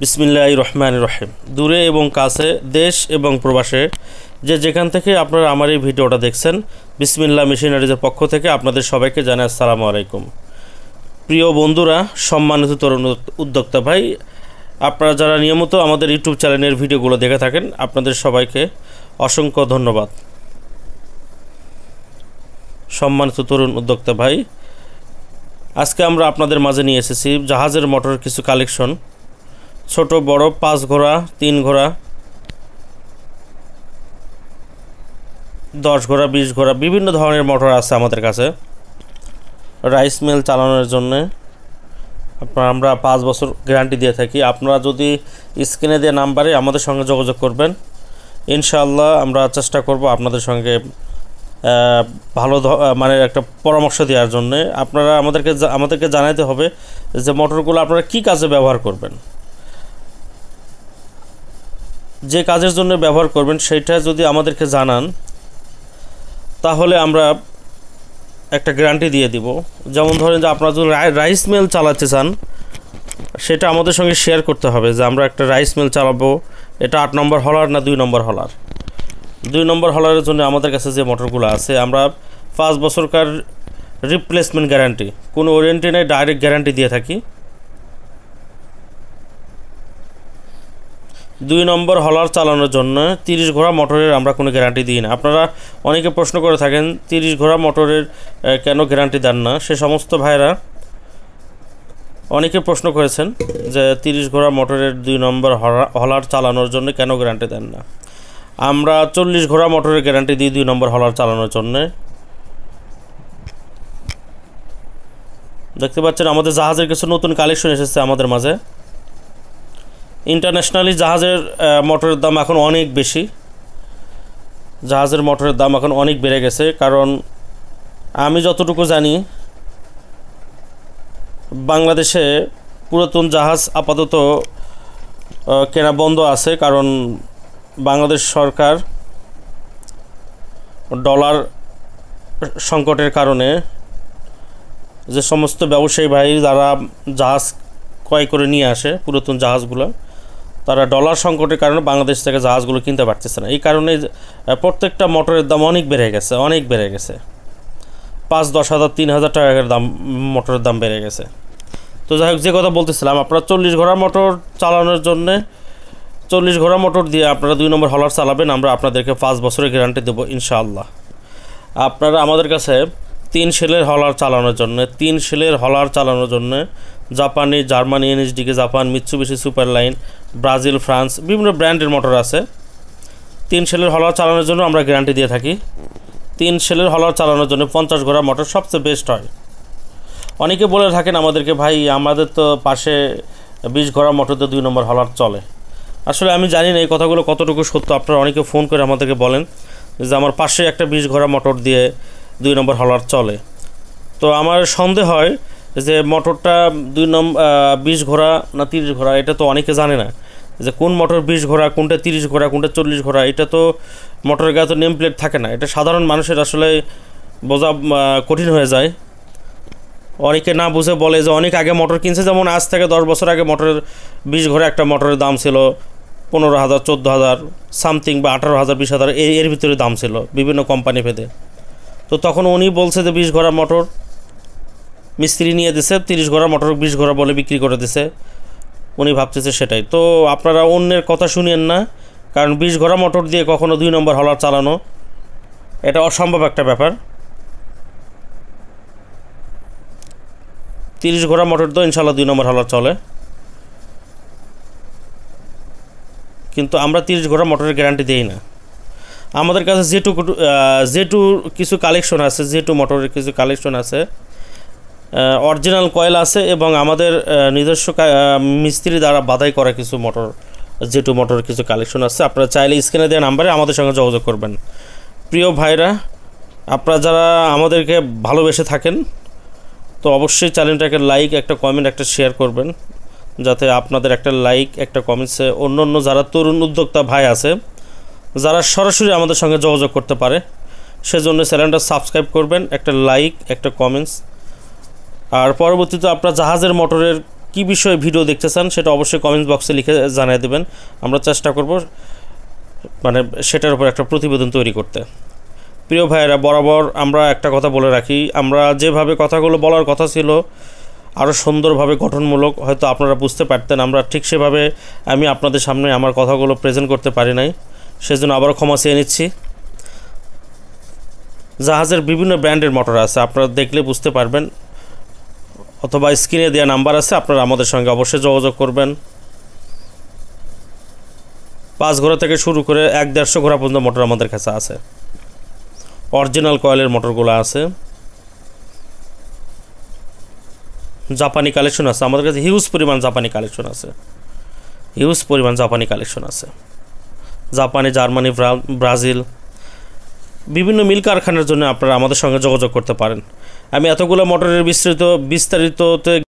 বিসমিল্লাহ রহমান রহিম দূরে এবং কাছে দেশ এবং প্রবাসে যে যেখান থেকে আপনারা আমার এই ভিডিওটা দেখছেন বিসমিল্লা মিশনারিজের পক্ষ থেকে আপনাদের সবাইকে জানাই আসসালামু আলাইকুম প্রিয় বন্ধুরা সম্মানিত তরুণ উদ্যোক্তা ভাই আপনারা যারা নিয়মিত আমাদের ইউটিউব চ্যানেলের ভিডিওগুলো দেখে থাকেন আপনাদের সবাইকে অসংখ্য ধন্যবাদ সম্মানিত তরুণ উদ্যোক্তা ভাই আজকে আমরা আপনাদের মাঝে নিয়ে এসেছি জাহাজের মোটর কিছু কালেকশন ছোট বড় পাঁচ ঘোড়া তিন ঘোড়া দশ ঘোড়া বিশ ঘোড়া বিভিন্ন ধরনের মোটর আছে আমাদের কাছে রাইস মিল চালানোর জন্যে আপনার আমরা পাঁচ বছর গ্যারান্টি দিয়ে থাকি আপনারা যদি স্ক্রিনে দেওয়া নাম্বারে আমাদের সঙ্গে যোগাযোগ করবেন ইনশাল্লাহ আমরা চেষ্টা করব আপনাদের সঙ্গে ভালো মানে একটা পরামর্শ দেওয়ার জন্য আপনারা আমাদেরকে আমাদেরকে জানাতে হবে যে মোটরগুলো আপনারা কি কাজে ব্যবহার করবেন যে কাজের জন্য ব্যবহার করবেন সেইটা যদি আমাদেরকে জানান তাহলে আমরা একটা গ্যারান্টি দিয়ে দিব যেমন ধরেন যে আপনারা যদি রাইস মিল চালাতে চান সেটা আমাদের সঙ্গে শেয়ার করতে হবে যে আমরা একটা রাইস মিল চালাবো এটা আট নম্বর হলার না দুই নম্বর হলার দুই নম্বর হলারের জন্য আমাদের কাছে যে মোটরগুলো আছে আমরা পাঁচ বছরকার রিপ্লেসমেন্ট গ্যারান্টি কোনো ওয়ারেন্টি নেই ডাইরেক্ট গ্যারান্টি দিয়ে থাকি দুই নম্বর হলার চালানোর জন্য তিরিশ ঘোড়া মোটরের আমরা কোনো গ্যারান্টি দিই না আপনারা অনেকে প্রশ্ন করে থাকেন তিরিশ ঘোড়া মোটরের কেন গ্যারান্টি দেন না সে সমস্ত ভাইরা অনেকে প্রশ্ন করেছেন যে তিরিশ ঘোড়া মোটরের দুই নম্বর হলার চালানোর জন্য কেন গ্যারান্টি দেন না আমরা চল্লিশ ঘোড়া মোটরের গ্যারান্টি দিই দুই নম্বর হলার চালানোর জন্য দেখতে পাচ্ছেন আমাদের জাহাজের কিছু নতুন কালেকশন এসেছে আমাদের মাঝে ইন্টারন্যাশনালি জাহাজের মোটরের দাম এখন অনেক বেশি জাহাজের মোটরের দাম এখন অনেক বেড়ে গেছে কারণ আমি যতটুকু জানি বাংলাদেশে পুরাতন জাহাজ আপাতত কেনা বন্ধ আছে কারণ বাংলাদেশ সরকার ডলার সংকটের কারণে যে সমস্ত ব্যবসায়ী ভাই যারা জাহাজ ক্রয় করে নিয়ে আসে পুরাতন জাহাজগুলো তারা ডলার সংকটের কারণে বাংলাদেশ থেকে জাহাজগুলো কিনতে পারতেছে না এই কারণে প্রত্যেকটা মোটরের দাম অনেক বেড়ে গেছে অনেক বেড়ে গেছে পাঁচ দশ হাজার তিন হাজার টাকার দাম মোটরের দাম বেড়ে গেছে তো যাই হোক যে কথা বলতেছিলাম আপনারা চল্লিশ ঘোড়া মোটর চালানোর জন্যে চল্লিশ ঘোড়া মোটর দিয়ে আপনারা দুই নম্বর হলার চালাবেন আমরা আপনাদেরকে পাঁচ বছরের গ্যারান্টি দেবো ইনশাআল্লাহ আপনারা আমাদের কাছে তিন সেলের হলার চালানোর জন্য তিন সেলের হলার চালানোর জন্য জাপানি জার্মানি এনএসডিকে Japan Mitsubishi super line Brazil France বিভিন্ন ব্র্যান্ডের মোটর আছে তিন সেলের হলার চালানোর জন্য আমরা গ্যারান্টি দিয়ে থাকি তিন সেলের হলার চালানোর জন্য পঞ্চাশ ঘোড়া মোটর সবচেয়ে বেস্ট হয় অনেকে বলে থাকেন আমাদেরকে ভাই আমাদের তো পাশে বিশ ঘোড়া মোটর তো দুই নম্বর হলার চলে আসলে আমি জানি না এই কথাগুলো কতটুকু সত্য আপনারা অনেকে ফোন করে আমাদেরকে বলেন যে আমার পাশে একটা বিশ ঘোড়া মোটর দিয়ে দুই নম্বর হলার চলে তো আমার সন্দেহ হয় যে মোটরটা দুই নম্বর বিশ ঘোড়া না তিরিশ ঘোড়া এটা তো অনেকে জানে না যে কোন মোটর বিশ ঘোড়া কোনটা তিরিশ ঘোড়া কোনটা চল্লিশ ঘোড়া এটা তো মোটরের গায়ে তো নেম প্লেট থাকে না এটা সাধারণ মানুষের আসলে বোঝা কঠিন হয়ে যায় অনেকে না বুঝে বলে যে অনেক আগে মোটর কিনছে যেমন আজ থেকে দশ বছর আগে মোটরের বিশ ঘোড়া একটা মোটরের দাম ছিল পনেরো হাজার চোদ্দো হাজার সামথিং বা আঠারো হাজার বিশ হাজার এর ভিতরে দাম ছিল বিভিন্ন কোম্পানি ভেদে তো তখন উনি বলছে যে বিশ ঘোড়া মোটর মিস্ত্রি নিয়ে দিছে তিরিশ ঘোড়া মোটর বিশ ঘোড়া বলে বিক্রি করে দিছে উনি ভাবতেছে সেটাই তো আপনারা অন্যের কথা শুনিয়েন না কারণ বিশ ঘোড়া মোটর দিয়ে কখনো দুই নম্বর হলার চালানো এটা অসম্ভব একটা ব্যাপার তিরিশ ঘোড়া মোটর তো ইনশাল্লাহ দুই নম্বর হলার চলে কিন্তু আমরা তিরিশ ঘোড়া মোটরের গ্যারান্টি দিই না আমাদের কাছে যেটুকু যেটু কিছু কালেকশন আছে যেটু মোটরের কিছু কালেকশন আছে অরিজিনাল কয়েল আছে এবং আমাদের নিজস্ব মিস্ত্রি দ্বারা বাধাই করা কিছু মোটর টু মোটর কিছু কালেকশন আছে আপনারা চাইলে স্ক্রিনে দেওয়া নাম্বারে আমাদের সঙ্গে যোগাযোগ করবেন প্রিয় ভাইরা আপনারা যারা আমাদেরকে ভালোবেসে থাকেন তো অবশ্যই চ্যানেলটাকে লাইক একটা কমেন্ট একটা শেয়ার করবেন যাতে আপনাদের একটা লাইক একটা কমেন্টসে অন্য অন্য যারা তরুণ উদ্যোক্তা ভাই আছে যারা সরাসরি আমাদের সঙ্গে যোগাযোগ করতে পারে সেজন্য চ্যানেলটা সাবস্ক্রাইব করবেন একটা লাইক একটা কমেন্টস আর পরবর্তীতে আপনার জাহাজের মোটরের কি বিষয়ে ভিডিও দেখতে চান সেটা অবশ্যই কমেন্ট বক্সে লিখে জানিয়ে দেবেন আমরা চেষ্টা করব মানে সেটার উপর একটা প্রতিবেদন তৈরি করতে প্রিয় ভাইয়েরা বরাবর আমরা একটা কথা বলে রাখি আমরা যেভাবে কথাগুলো বলার কথা ছিল আরও সুন্দরভাবে গঠনমূলক হয়তো আপনারা বুঝতে পারতেন আমরা ঠিক সেভাবে আমি আপনাদের সামনে আমার কথাগুলো প্রেজেন্ট করতে পারি নাই সেজন্য আবারও ক্ষমা চেয়ে নিচ্ছি জাহাজের বিভিন্ন ব্র্যান্ডের মোটর আছে আপনারা দেখলে বুঝতে পারবেন অথবা স্ক্রিনে দেওয়া নাম্বার আছে আপনারা আমাদের সঙ্গে অবশ্যই যোগাযোগ করবেন পাঁচ ঘোড়া থেকে শুরু করে এক দেড়শো ঘোড়া পর্যন্ত মোটর আমাদের কাছে আছে অরিজিনাল কয়েলের মোটরগুলো আছে জাপানি কালেকশন আছে আমাদের কাছে হিউজ পরিমাণ জাপানি কালেকশন আছে হিউজ পরিমাণ জাপানি কালেকশন আছে জাপানি জার্মানি ব্রাজিল বিভিন্ন মিল কারখানার জন্য আপনারা আমাদের সঙ্গে যোগাযোগ করতে পারেন আমি এতগুলো মোটরের বিস্তৃত বিস্তারিত